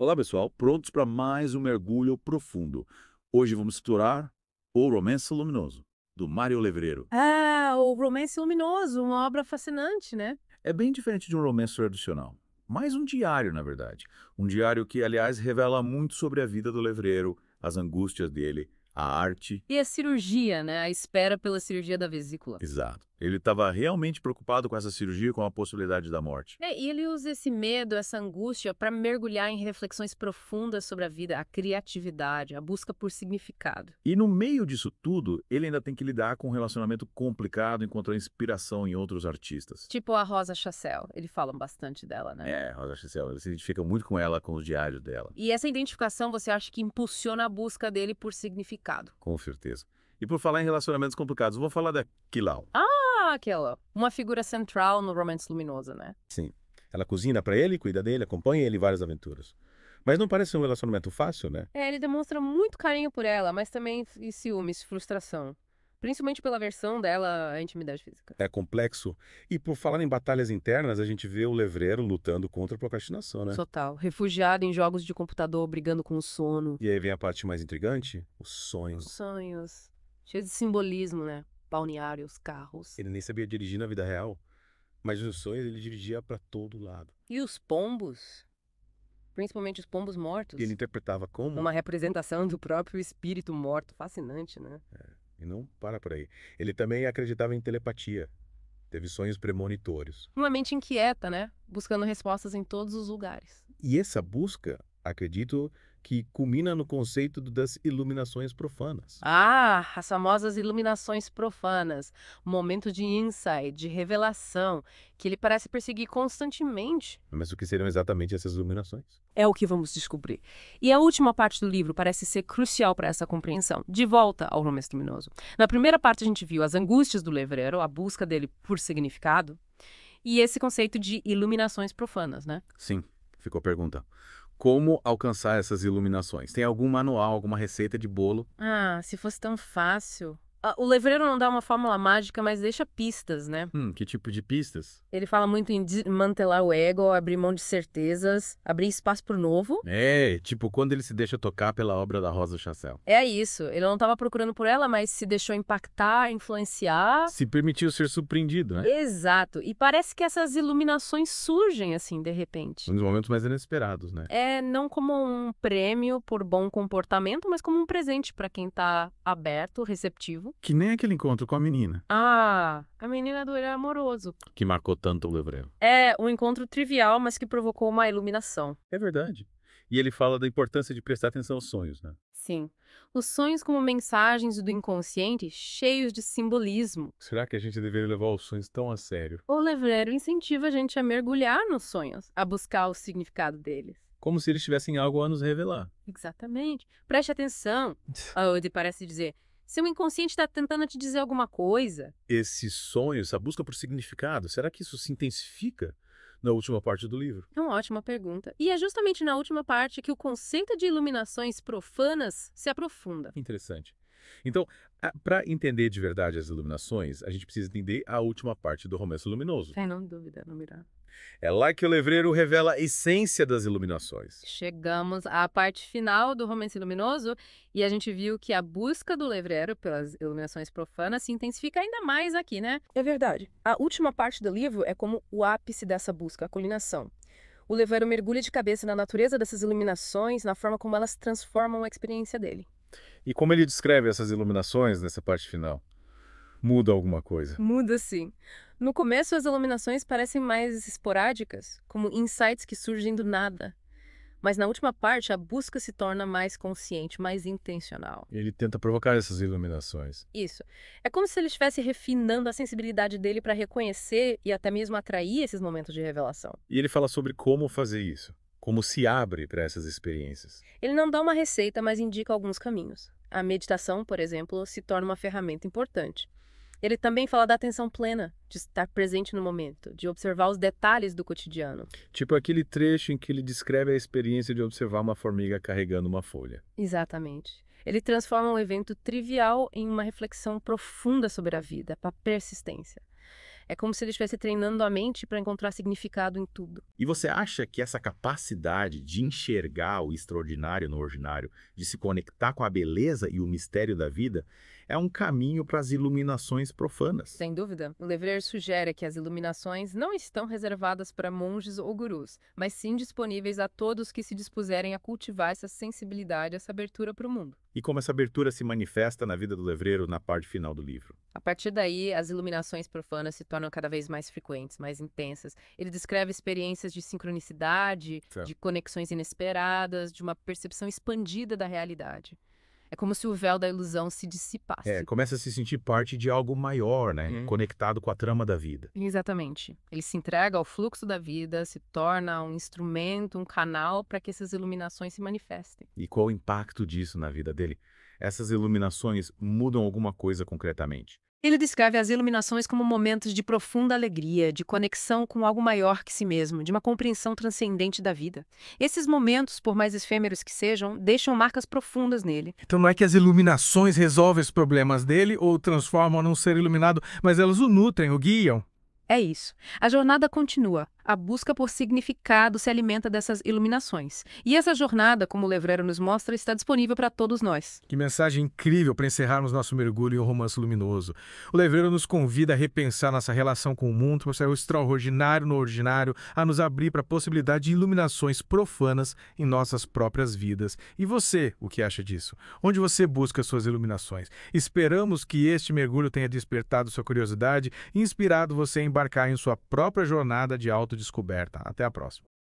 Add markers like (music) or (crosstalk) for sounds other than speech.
Olá, pessoal, prontos para mais um mergulho profundo. Hoje vamos explorar O Romance Luminoso, do Mário Levreiro. Ah, O Romance Luminoso, uma obra fascinante, né? É bem diferente de um romance tradicional. Mais um diário, na verdade. Um diário que, aliás, revela muito sobre a vida do Levreiro, as angústias dele, a arte. E a cirurgia, né? A espera pela cirurgia da vesícula. Exato. Ele estava realmente preocupado com essa cirurgia e com a possibilidade da morte. É, e ele usa esse medo, essa angústia, para mergulhar em reflexões profundas sobre a vida, a criatividade, a busca por significado. E no meio disso tudo, ele ainda tem que lidar com um relacionamento complicado, encontrar inspiração em outros artistas. Tipo a Rosa Chassel. Ele fala bastante dela, né? É, Rosa Chassel. Ele se identifica muito com ela, com os diários dela. E essa identificação você acha que impulsiona a busca dele por significado? Com certeza. E por falar em relacionamentos complicados, vou falar da Kilau. Ah! aquela, uma figura central no romance luminoso, né? Sim. Ela cozinha para ele, cuida dele, acompanha ele em várias aventuras. Mas não parece um relacionamento fácil, né? É, ele demonstra muito carinho por ela, mas também ciúmes, frustração. Principalmente pela versão dela à intimidade física. É complexo. E por falar em batalhas internas, a gente vê o Levreiro lutando contra a procrastinação, né? Total. Refugiado em jogos de computador, brigando com o sono. E aí vem a parte mais intrigante, os sonhos. Os sonhos. Cheio de simbolismo, né? balneários, carros. Ele nem sabia dirigir na vida real, mas nos sonhos ele dirigia para todo lado. E os pombos? Principalmente os pombos mortos. Que ele interpretava como? Uma representação do próprio espírito morto. Fascinante, né? É, e não para por aí. Ele também acreditava em telepatia. Teve sonhos premonitórios. Uma mente inquieta, né? Buscando respostas em todos os lugares. E essa busca, acredito, que culmina no conceito das iluminações profanas. Ah, as famosas iluminações profanas, momento de insight, de revelação, que ele parece perseguir constantemente. Mas o que seriam exatamente essas iluminações? É o que vamos descobrir. E a última parte do livro parece ser crucial para essa compreensão. De volta ao romance luminoso. Na primeira parte a gente viu as angústias do levreiro, a busca dele por significado, e esse conceito de iluminações profanas, né? Sim, ficou a pergunta como alcançar essas iluminações? Tem algum manual, alguma receita de bolo? Ah, se fosse tão fácil. Ah, o Levreiro não dá uma fórmula mágica, mas deixa pistas, né? Hum, que tipo de pistas? Ele fala muito em desmantelar o ego, abrir mão de certezas, abrir espaço pro novo. É, tipo quando ele se deixa tocar pela obra da Rosa Chassel. É isso. Ele não estava procurando por ela, mas se deixou impactar, influenciar. Se permitiu ser surpreendido, né? Exato. E parece que essas iluminações surgem, assim, de repente. Nos momentos mais inesperados, né? É, não como um prêmio por bom comportamento, mas como um presente para quem está aberto, receptivo novo. Que nem aquele encontro com a menina. Ah, a menina do olhar amoroso. Que marcou tanto o Levrevo. É, um encontro trivial, mas que provocou uma iluminação. É verdade. E ele fala da importância de prestar atenção aos sonhos, né? Sim. Os sonhos como mensagens do inconsciente cheios de simbolismo. Será que a gente deveria levar os sonhos tão a sério? O Levreiro incentiva a gente a mergulhar nos sonhos, a buscar o significado deles. Como se eles tivessem algo a nos revelar. Exatamente. Preste atenção, a (laughs) Ode ah, parece dizer. Seu inconsciente está tentando te dizer alguma coisa. Esses sonhos, essa busca por significado, será que isso se intensifica na última parte do livro? É uma ótima pergunta. E é justamente na última parte que o conceito de iluminações profanas se aprofunda. Interessante. Então, para entender de verdade as iluminações, a gente precisa entender a última parte do Romance Luminoso. Sem é, não dúvida, não mirar. É lá que o Levreiro revela a essência das iluminações. Chegamos à parte final do Romance Luminoso e a gente viu que a busca do Levreiro pelas iluminações profanas se intensifica ainda mais aqui, né? É verdade. A última parte do livro é como o ápice dessa busca, a culminação. O Levreiro mergulha de cabeça na natureza dessas iluminações, na forma como elas transformam a experiência dele. E como ele descreve essas iluminações nessa parte final? Muda alguma coisa? Muda sim. No começo, as iluminações parecem mais esporádicas, como insights que surgem do nada. Mas na última parte, a busca se torna mais consciente, mais intencional. Ele tenta provocar essas iluminações. Isso. É como se ele estivesse refinando a sensibilidade dele para reconhecer e até mesmo atrair esses momentos de revelação. E ele fala sobre como fazer isso, como se abre para essas experiências. Ele não dá uma receita, mas indica alguns caminhos. A meditação, por exemplo, se torna uma ferramenta importante. Ele também fala da atenção plena, de estar presente no momento, de observar os detalhes do cotidiano. Tipo aquele trecho em que ele descreve a experiência de observar uma formiga carregando uma folha. Exatamente. Ele transforma um evento trivial em uma reflexão profunda sobre a vida, para persistência. É como se ele estivesse treinando a mente para encontrar significado em tudo. E você acha que essa capacidade de enxergar o extraordinário no ordinário, de se conectar com a beleza e o mistério da vida, é um caminho para as iluminações profanas? Sem dúvida. O Levrer sugere que as iluminações não estão reservadas para monges ou gurus, mas sim disponíveis a todos que se dispuserem a cultivar essa sensibilidade, essa abertura para o mundo e como essa abertura se manifesta na vida do Levreiro na parte final do livro. A partir daí, as iluminações profanas se tornam cada vez mais frequentes, mais intensas. Ele descreve experiências de sincronicidade, certo. de conexões inesperadas, de uma percepção expandida da realidade. É como se o véu da ilusão se dissipasse. É, começa a se sentir parte de algo maior, né? Uhum. Conectado com a trama da vida. Exatamente. Ele se entrega ao fluxo da vida, se torna um instrumento, um canal para que essas iluminações se manifestem. E qual o impacto disso na vida dele? Essas iluminações mudam alguma coisa concretamente? Ele descreve as iluminações como momentos de profunda alegria, de conexão com algo maior que si mesmo, de uma compreensão transcendente da vida. Esses momentos, por mais efêmeros que sejam, deixam marcas profundas nele. Então não é que as iluminações resolvem os problemas dele ou transformam num ser iluminado, mas elas o nutrem, o guiam. É isso. A jornada continua, a busca por significado se alimenta dessas iluminações. E essa jornada, como o Levreiro nos mostra, está disponível para todos nós. Que mensagem incrível para encerrarmos nosso mergulho em um romance luminoso. O Levreiro nos convida a repensar nossa relação com o mundo, para ser o extraordinário no ordinário, a nos abrir para a possibilidade de iluminações profanas em nossas próprias vidas. E você, o que acha disso? Onde você busca suas iluminações? Esperamos que este mergulho tenha despertado sua curiosidade e inspirado você a embarcar em sua própria jornada de auto descoberta. Até a próxima.